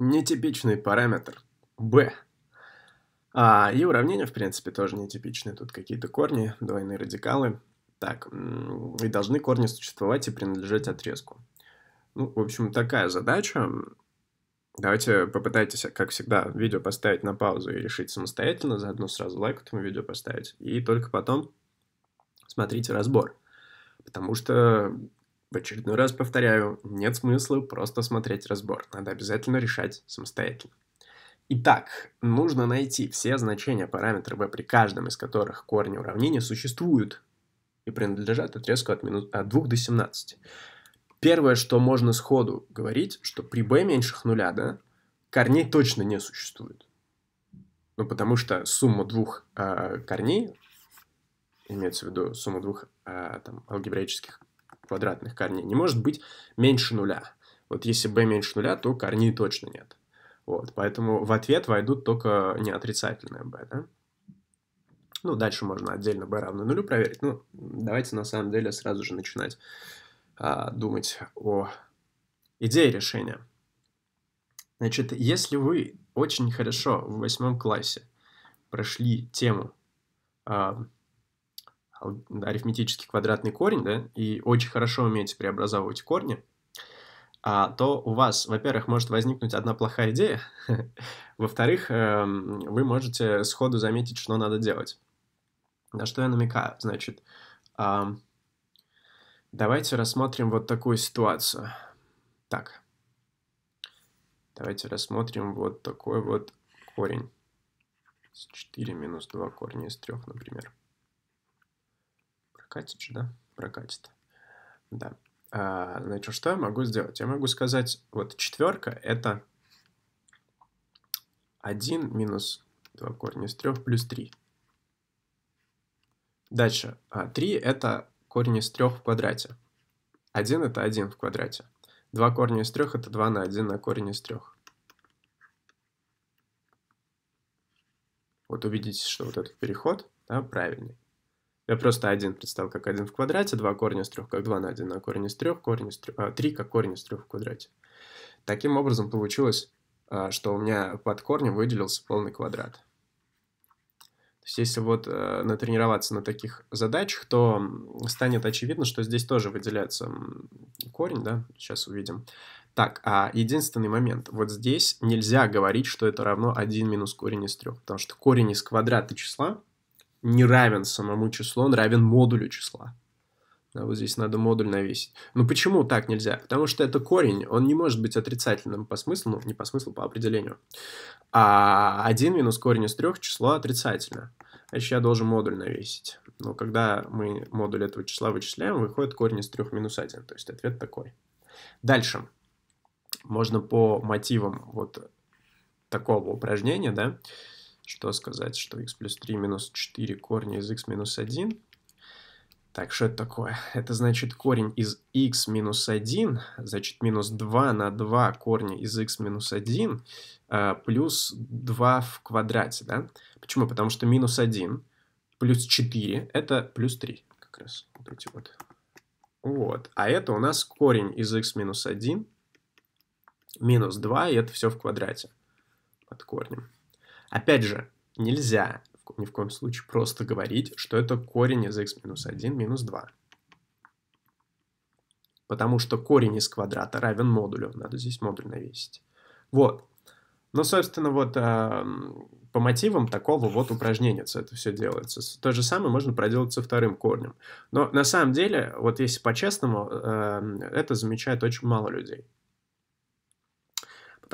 Нетипичный параметр b. А, и уравнение в принципе, тоже нетипичные. Тут какие-то корни, двойные радикалы. Так, и должны корни существовать и принадлежать отрезку. Ну, в общем, такая задача. Давайте попытайтесь, как всегда, видео поставить на паузу и решить самостоятельно. Заодно сразу лайк этому видео поставить. И только потом смотрите разбор. Потому что в очередной раз повторяю, нет смысла просто смотреть разбор, надо обязательно решать самостоятельно. Итак, нужно найти все значения параметра b, при каждом из которых корни уравнения существуют и принадлежат отрезку от, минус... от 2 до 17. Первое, что можно сходу говорить, что при b меньших нуля, да, корней точно не существует. Ну, потому что сумма двух э, корней, имеется в виду сумма двух э, там, алгебраических квадратных корней не может быть меньше нуля. Вот если b меньше нуля, то корней точно нет. Вот, поэтому в ответ войдут только не отрицательное b, да? Ну, дальше можно отдельно b равно нулю проверить. Ну, давайте на самом деле сразу же начинать а, думать о идее решения. Значит, если вы очень хорошо в восьмом классе прошли тему а, а, арифметический квадратный корень, да, и очень хорошо умеете преобразовывать корни, а, то у вас, во-первых, может возникнуть одна плохая идея, во-вторых, эм, вы можете сходу заметить, что надо делать. На что я намекаю? Значит, давайте рассмотрим вот такую ситуацию. Так, давайте рассмотрим вот такой вот корень. 4 минус 2 корня из 3, например. Прокатит же, да? Прокатит. Да. А, значит, что я могу сделать? Я могу сказать, вот четверка — это 1 минус 2 корня из 3 плюс 3. Дальше. 3 а, — это корень из 3 в квадрате. 1 — это 1 в квадрате. 2 корня из 3 — это 2 на 1 на корень из 3. Вот убедитесь, что вот этот переход да, правильный. Я просто один представил как один в квадрате, два корня из трех как два на один на корень из трех, корень из трех, а, три как корень из трех в квадрате. Таким образом получилось, а, что у меня под корнем выделился полный квадрат. То есть если вот э, натренироваться на таких задачах, то станет очевидно, что здесь тоже выделяется корень, да, сейчас увидим. Так, а единственный момент, вот здесь нельзя говорить, что это равно 1 минус корень из 3, потому что корень из квадрата числа не равен самому числу, он равен модулю числа. А вот здесь надо модуль навесить. Ну почему так нельзя? Потому что это корень, он не может быть отрицательным по смыслу, ну, не по смыслу, по определению. А 1 минус корень из трех число отрицательно. А еще я должен модуль навесить. Но когда мы модуль этого числа вычисляем, выходит корень из 3 минус 1. То есть ответ такой. Дальше. Можно по мотивам вот такого упражнения, да, что сказать, что x плюс 3 минус 4 корня из x минус 1. Так, что это такое? Это значит корень из x минус 1, значит минус 2 на 2 корня из x минус 1 э, плюс 2 в квадрате, да? Почему? Потому что минус 1 плюс 4 это плюс 3 как раз. Вот эти вот. Вот. А это у нас корень из x минус 1 минус 2, и это все в квадрате под корнем. Опять же, нельзя ни в коем случае просто говорить, что это корень из x минус 1 минус 2. Потому что корень из квадрата равен модулю. Надо здесь модуль навесить. Вот. Ну, собственно, вот э, по мотивам такого вот упражнения это все делается. То же самое можно проделать со вторым корнем. Но на самом деле, вот если по-честному, э, это замечает очень мало людей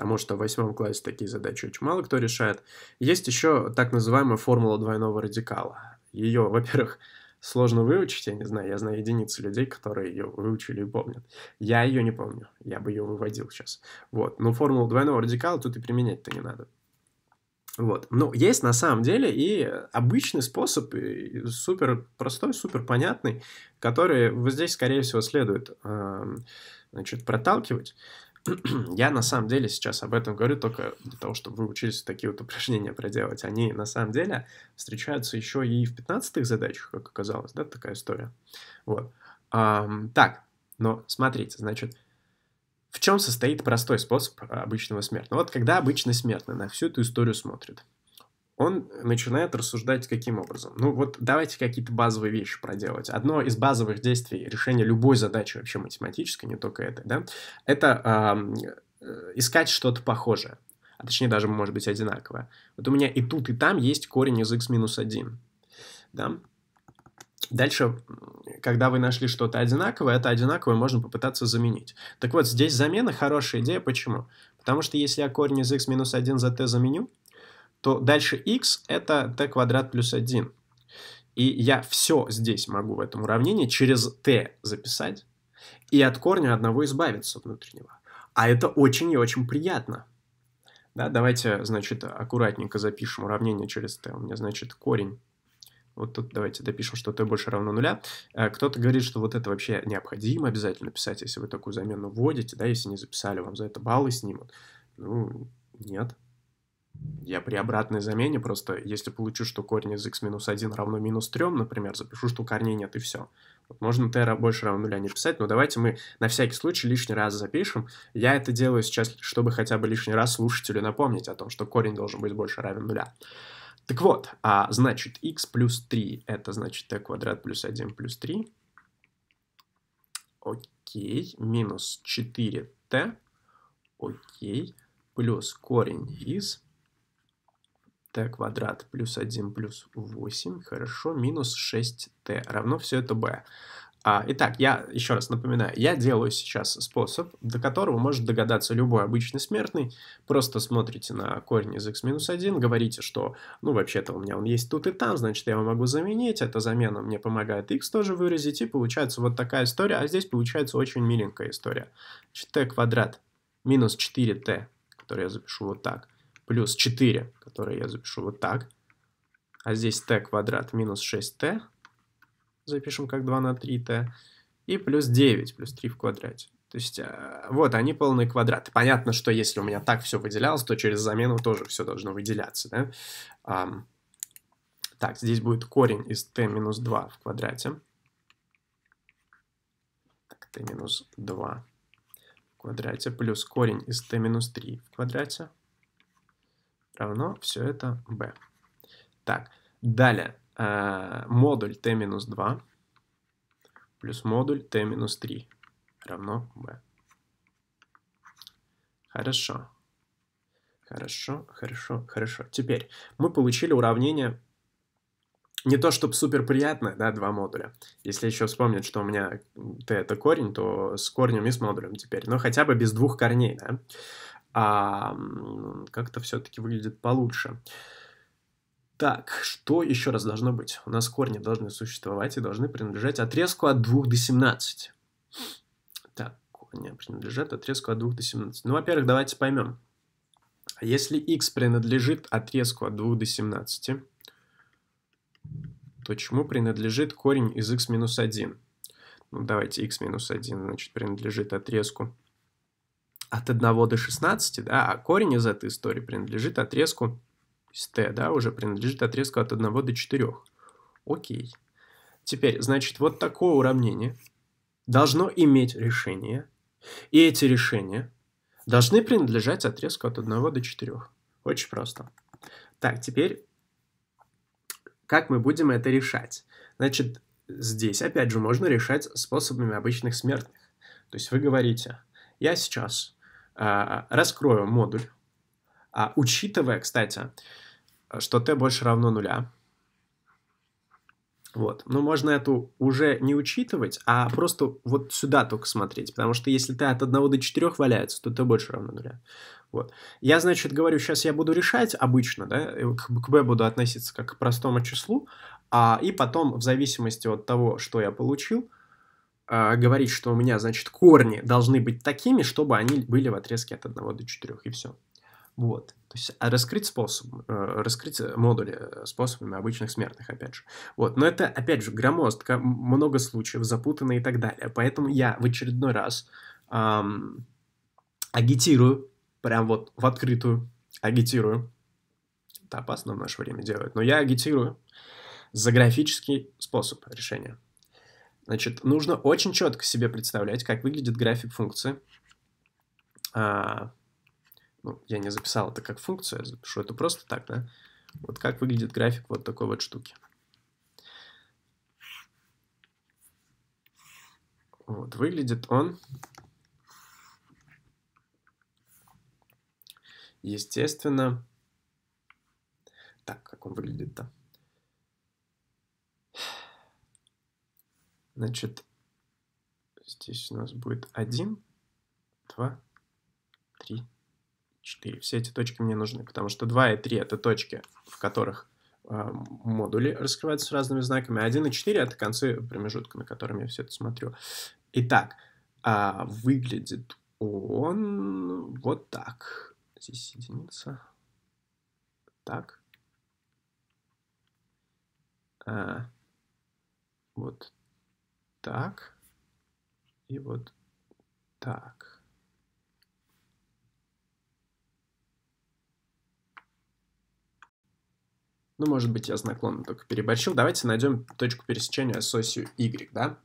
потому что в восьмом классе такие задачи очень мало кто решает. Есть еще так называемая формула двойного радикала. Ее, во-первых, сложно выучить, я не знаю, я знаю единицы людей, которые ее выучили и помнят. Я ее не помню, я бы ее выводил сейчас. Вот, но формулу двойного радикала тут и применять-то не надо. Вот. Но ну, есть на самом деле и обычный способ, супер простой, супер понятный, который вот здесь, скорее всего, следует эм, значит, проталкивать. я на самом деле сейчас об этом говорю только для того, чтобы вы учились такие вот упражнения проделать. Они на самом деле встречаются еще и в 15-х задачах, как оказалось, да, такая история. Вот. А, так, но смотрите, значит, в чем состоит простой способ обычного смертного? Вот когда обычный смертный на всю эту историю смотрит – он начинает рассуждать каким образом? Ну вот давайте какие-то базовые вещи проделать. Одно из базовых действий решения любой задачи вообще математической, не только этой, да, это э, искать что-то похожее, а точнее даже, может быть, одинаковое. Вот у меня и тут, и там есть корень из x минус 1, да. Дальше, когда вы нашли что-то одинаковое, это одинаковое можно попытаться заменить. Так вот, здесь замена хорошая идея, почему? Потому что если я корень из x минус 1 за t заменю, то дальше x это t квадрат плюс 1. И я все здесь могу в этом уравнении через t записать и от корня одного избавиться внутреннего. А это очень и очень приятно. Да, давайте, значит, аккуратненько запишем уравнение через t. У меня, значит, корень. Вот тут давайте допишем, что t больше равно нуля. Э, кто-то говорит, что вот это вообще необходимо обязательно писать, если вы такую замену вводите, да, если не записали, вам за это баллы снимут. Ну, нет я при обратной замене просто, если получу, что корень из x минус 1 равно минус 3, например, запишу, что корней нет, и все. Вот можно t больше равно нуля не писать, но давайте мы на всякий случай лишний раз запишем. Я это делаю сейчас, чтобы хотя бы лишний раз слушателю напомнить о том, что корень должен быть больше равен нуля. Так вот, а, значит, x плюс 3, это значит t квадрат плюс 1 плюс 3. Окей, минус 4t. Окей, плюс корень из t квадрат плюс 1 плюс 8, хорошо, минус 6t равно все это b. А, итак, я еще раз напоминаю, я делаю сейчас способ, до которого может догадаться любой обычный смертный. Просто смотрите на корень из x минус 1, говорите, что, ну, вообще-то у меня он есть тут и там, значит, я его могу заменить, эта замена мне помогает x тоже выразить, и получается вот такая история, а здесь получается очень миленькая история. Значит, t квадрат минус 4t, который я запишу вот так – плюс 4, которое я запишу вот так. А здесь t квадрат минус 6t, запишем как 2 на 3t, и плюс 9, плюс 3 в квадрате. То есть, э, вот они полные квадраты. Понятно, что если у меня так все выделялось, то через замену тоже все должно выделяться, да? Так, здесь будет корень из t минус 2 в квадрате. Так, t минус 2 в квадрате плюс корень из t минус 3 в квадрате равно все это b. Так, далее. Э, модуль t-2 плюс модуль t-3 равно b. Хорошо. Хорошо, хорошо, хорошо. Теперь мы получили уравнение не то чтобы супер приятное да, два модуля. Если еще вспомнить, что у меня t это корень, то с корнем и с модулем теперь. Но хотя бы без двух корней, да а как-то все-таки выглядит получше. Так, что еще раз должно быть? У нас корни должны существовать и должны принадлежать отрезку от 2 до 17. Так, корни принадлежат отрезку от 2 до 17. Ну, во-первых, давайте поймем. Если x принадлежит отрезку от 2 до 17, то чему принадлежит корень из x минус 1? Ну, давайте x минус 1, значит, принадлежит отрезку от 1 до 16, да, а корень из этой истории принадлежит отрезку из t, да, уже принадлежит отрезку от 1 до 4. Окей. Теперь, значит, вот такое уравнение должно иметь решение, и эти решения должны принадлежать отрезку от 1 до 4. Очень просто. Так, теперь как мы будем это решать? Значит, здесь, опять же, можно решать способами обычных смертных. То есть вы говорите, я сейчас а, раскрою модуль. А, учитывая, кстати, что t больше равно нуля. Вот. Но ну, можно эту уже не учитывать, а просто вот сюда только смотреть. Потому что если t от 1 до 4 валяется, то t больше равно нуля. Вот. Я, значит, говорю, сейчас я буду решать обычно, да, к b буду относиться как к простому числу, а, и потом в зависимости от того, что я получил, э, говорить, что у меня, значит, корни должны быть такими, чтобы они были в отрезке от 1 до 4, и все. Вот. То есть а раскрыть способ, э, раскрыть модули э, способами обычных смертных, опять же. Вот. Но это, опять же, громоздко, много случаев, запутанно и так далее. Поэтому я в очередной раз эм, агитирую, прям вот в открытую агитирую. Это опасно в наше время делать, но я агитирую за графический способ решения. Значит, нужно очень четко себе представлять, как выглядит график функции. А, ну, я не записал это как функцию, я запишу это просто так, да? Вот как выглядит график вот такой вот штуки. Вот, выглядит он, естественно, так, как он выглядит-то. Да? Значит, здесь у нас будет 1, 2, 3, 4. Все эти точки мне нужны, потому что 2 и 3 — это точки, в которых э, модули раскрываются с разными знаками, а 1 и 4 — это концы промежутка, на котором я все это смотрю. Итак, э, выглядит он вот так. Здесь единица. Так. А, вот так и вот так. Ну, может быть, я с наклоном только переборщил. Давайте найдем точку пересечения с осью y, да?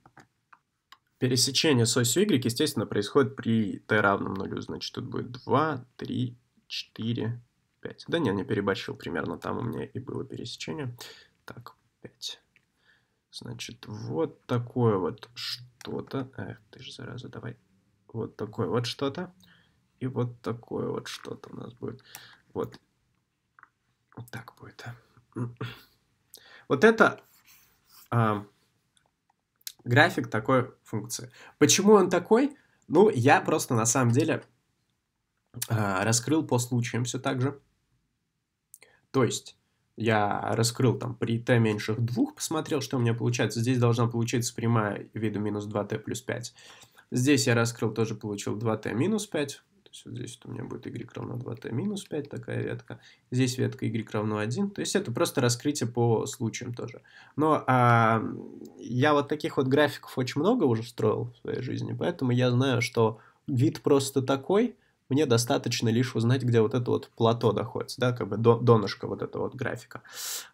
Пересечение с осью y, естественно, происходит при t равном нулю. Значит, тут будет 2, 3, 4, 5. Да не, не переборщил примерно. Там у меня и было пересечение. Так, 5. Значит, вот такое вот что-то. Эх, ты же, зараза, давай. Вот такое вот что-то. И вот такое вот что-то у нас будет. Вот. Вот так будет. Вот это а, график такой функции. Почему он такой? Ну, я просто на самом деле а, раскрыл по случаям все так же. То есть я раскрыл там при t меньших 2, посмотрел, что у меня получается. Здесь должна получиться прямая виду минус 2t плюс 5. Здесь я раскрыл, тоже получил 2t минус 5. То есть вот здесь вот у меня будет y равно 2t минус 5, такая ветка. Здесь ветка y равно 1. То есть это просто раскрытие по случаям тоже. Но а, я вот таких вот графиков очень много уже строил в своей жизни, поэтому я знаю, что вид просто такой – мне достаточно лишь узнать, где вот это вот плато находится, да, как бы донышко вот этого вот графика.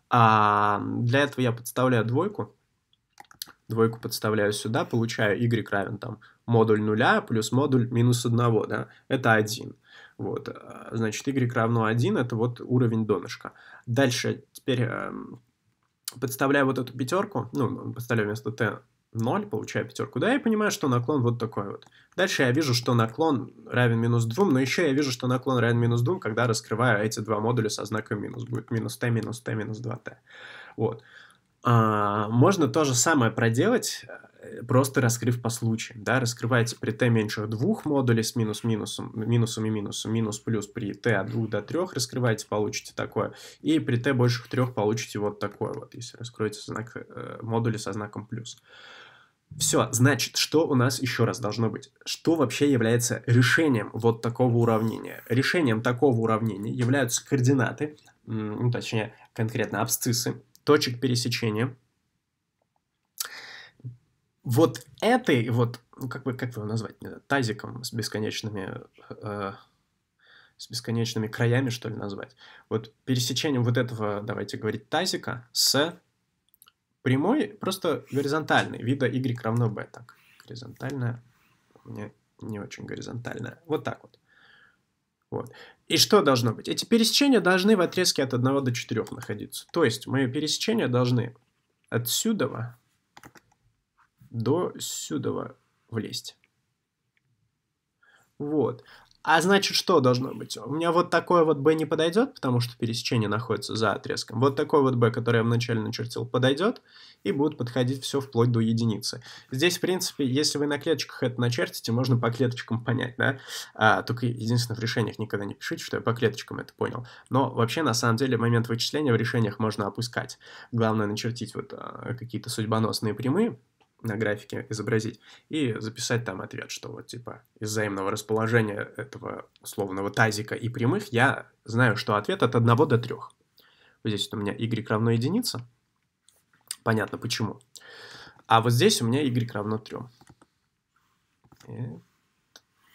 А для этого я подставляю двойку, двойку подставляю сюда, получаю y равен там модуль нуля плюс модуль минус одного, да, это один. Вот, а, значит, y равно 1, это вот уровень донышка. Дальше теперь э, подставляю вот эту пятерку, ну, подставляю вместо t 0, получаю пятерку. Да, я понимаю, что наклон вот такой вот. Дальше я вижу, что наклон равен минус 2, но еще я вижу, что наклон равен минус 2, когда раскрываю эти два модуля со знаком минус. Будет минус t, минус t, минус 2t. Вот. А, можно то же самое проделать, э, просто раскрыв по случаю. Да? Раскрываете при t меньше двух модулей с минус-минусом, минусом и минусом, минус-плюс при t от двух до трех раскрываете, получите такое. И при t больше трех получите вот такое вот, если раскроете знак, э, модули со знаком плюс. Э, все, значит, что у нас еще раз должно быть? Что вообще является решением вот такого уравнения? Решением такого уравнения являются координаты, ну, точнее, конкретно абсциссы, точек пересечения. Вот этой вот, ну, как бы, как его назвать, тазиком с бесконечными, э, с бесконечными краями, что ли, назвать. Вот пересечением вот этого, давайте говорить, тазика с прямой, просто горизонтальный, вида y равно b. Так, горизонтальная, у меня не очень горизонтальная. Вот так вот. Вот. И что должно быть? Эти пересечения должны в отрезке от 1 до 4 находиться. То есть мои пересечения должны отсюда до сюда влезть. Вот. А значит, что должно быть? У меня вот такое вот B не подойдет, потому что пересечение находится за отрезком. Вот такой вот B, который я вначале начертил, подойдет, и будет подходить все вплоть до единицы. Здесь, в принципе, если вы на клеточках это начертите, можно по клеточкам понять, да? А, только, единственное, в решениях никогда не пишите, что я по клеточкам это понял. Но вообще, на самом деле, момент вычисления в решениях можно опускать. Главное начертить вот а, какие-то судьбоносные прямые, на графике изобразить и записать там ответ, что вот типа из взаимного расположения этого условного тазика и прямых я знаю, что ответ от 1 до 3. Вот здесь вот у меня y равно единице. Понятно почему. А вот здесь у меня y равно 3.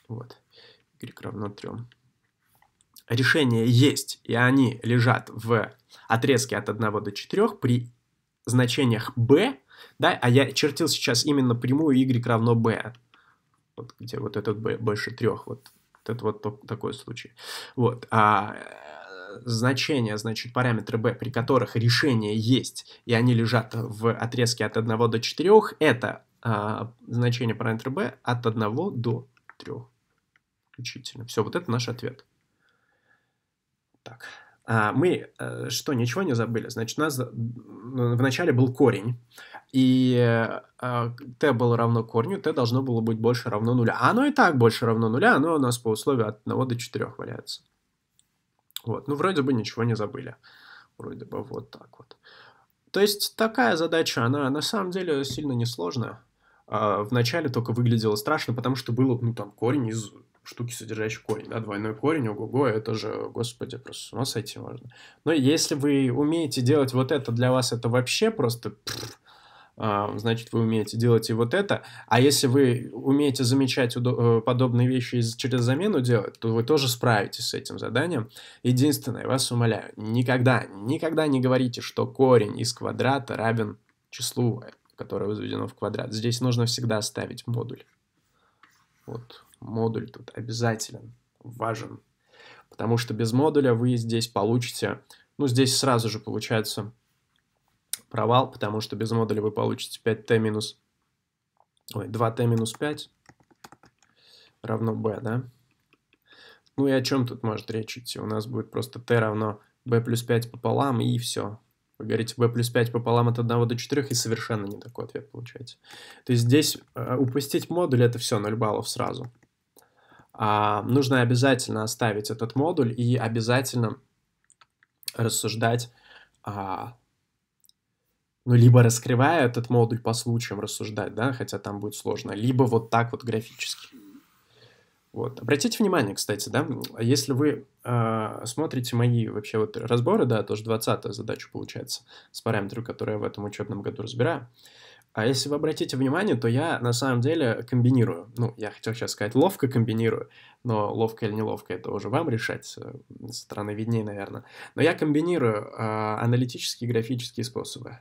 Вот. y равно 3. Решения есть, и они лежат в отрезке от 1 до 4 при значениях b да, а я чертил сейчас именно прямую y равно b. Вот где вот этот b больше трех. Вот, вот это вот такой случай. Вот. А э, значения, значит, параметры b, при которых решение есть, и они лежат в отрезке от 1 до 4, это а, значение параметра b от 1 до 3 включительно. Все, вот это наш ответ. Так. А, мы э, что, ничего не забыли? Значит, у нас вначале был корень, и э, а, t было равно корню, t должно было быть больше равно нуля. А оно и так больше равно нуля, оно у нас по условию от 1 до 4 валяется. Вот, ну вроде бы ничего не забыли. Вроде бы вот так вот. То есть такая задача, она на самом деле сильно несложная. А, вначале только выглядела страшно, потому что было, ну, там, корень из штуки, содержащие корень. Да, двойной корень, ого-го, это же, господи, просто с ума сойти можно. Но если вы умеете делать вот это, для вас это вообще просто... Пфф, а, значит, вы умеете делать и вот это. А если вы умеете замечать э, подобные вещи через замену делать, то вы тоже справитесь с этим заданием. Единственное, вас умоляю, никогда, никогда не говорите, что корень из квадрата равен числу, которое возведено в квадрат. Здесь нужно всегда ставить модуль. Вот, модуль тут обязателен, важен. Потому что без модуля вы здесь получите, ну здесь сразу же получается провал, потому что без модуля вы получите 5t минус, ой, 2t минус 5 равно b, да? Ну и о чем тут может речь идти? У нас будет просто t равно b плюс 5 пополам и все. Вы говорите, b плюс 5 пополам от 1 до 4, и совершенно не такой ответ получаете. То есть здесь э, упустить модуль, это все, 0 баллов сразу. А, нужно обязательно оставить этот модуль и обязательно рассуждать, а, ну, либо раскрывая этот модуль по случаям рассуждать, да, хотя там будет сложно, либо вот так вот графически. Вот. Обратите внимание, кстати, да, если вы э, смотрите мои вообще вот разборы, да, тоже 20-я задача получается с параметром, которые я в этом учебном году разбираю, а если вы обратите внимание, то я на самом деле комбинирую. Ну, я хотел сейчас сказать ловко комбинирую, но ловко или неловко это уже вам решать, э, со стороны видней, наверное. Но я комбинирую э, аналитические и графические способы.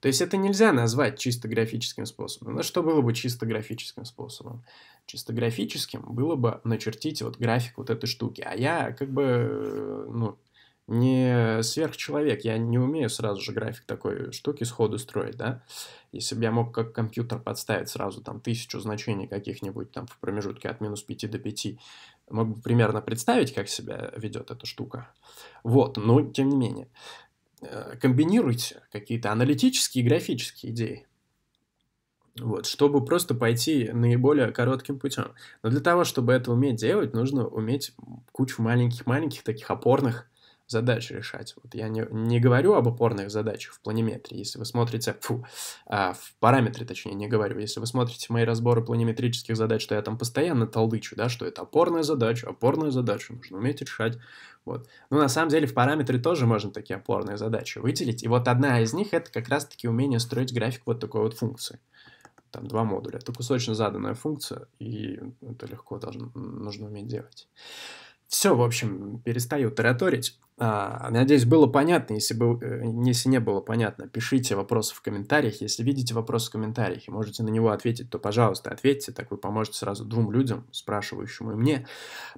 То есть это нельзя назвать чисто графическим способом. Ну, что было бы чисто графическим способом? Чисто графическим было бы начертить вот график вот этой штуки. А я как бы, э, ну, не сверхчеловек, я не умею сразу же график такой штуки сходу строить, да. Если бы я мог как компьютер подставить сразу там тысячу значений каких-нибудь там в промежутке от минус 5 до 5, мог бы примерно представить, как себя ведет эта штука. Вот, но тем не менее. Э, комбинируйте какие-то аналитические и графические идеи. Вот, чтобы просто пойти наиболее коротким путем. Но для того, чтобы это уметь делать, нужно уметь кучу маленьких-маленьких таких опорных задач решать. Вот я не, не говорю об опорных задачах в планиметрии. Если вы смотрите, фу, а, в параметре, точнее, не говорю. Если вы смотрите мои разборы планиметрических задач, то я там постоянно толдычу, да, что это опорная задача, опорная задача, нужно уметь решать. Вот. Но ну, на самом деле в параметре тоже можно такие опорные задачи выделить. И вот одна из них это как раз-таки умение строить график вот такой вот функции там два модуля. Это кусочно заданная функция, и это легко должно, нужно уметь делать. Все, в общем, перестаю тараторить. А, надеюсь, было понятно. Если, был, э, если не было понятно, пишите вопросы в комментариях. Если видите вопрос в комментариях и можете на него ответить, то, пожалуйста, ответьте. Так вы поможете сразу двум людям, спрашивающему и мне.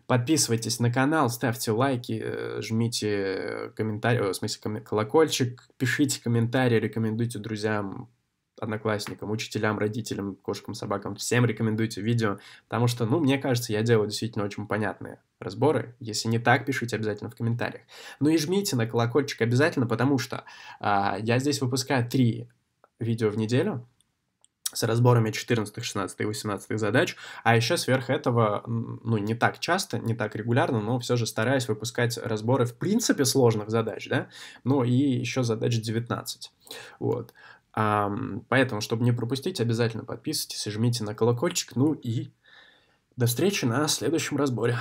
Подписывайтесь на канал, ставьте лайки, э, жмите комментарий, в смысле, колокольчик, пишите комментарии, рекомендуйте друзьям, одноклассникам, учителям, родителям, кошкам, собакам, всем рекомендуйте видео, потому что, ну, мне кажется, я делаю действительно очень понятные разборы. Если не так, пишите обязательно в комментариях. Ну и жмите на колокольчик обязательно, потому что а, я здесь выпускаю три видео в неделю, с разборами 14, 16 и 18 задач, а еще сверх этого, ну, не так часто, не так регулярно, но все же стараюсь выпускать разборы в принципе сложных задач, да, ну и еще задач 19, вот. Поэтому, чтобы не пропустить, обязательно подписывайтесь и жмите на колокольчик. Ну и до встречи на следующем разборе.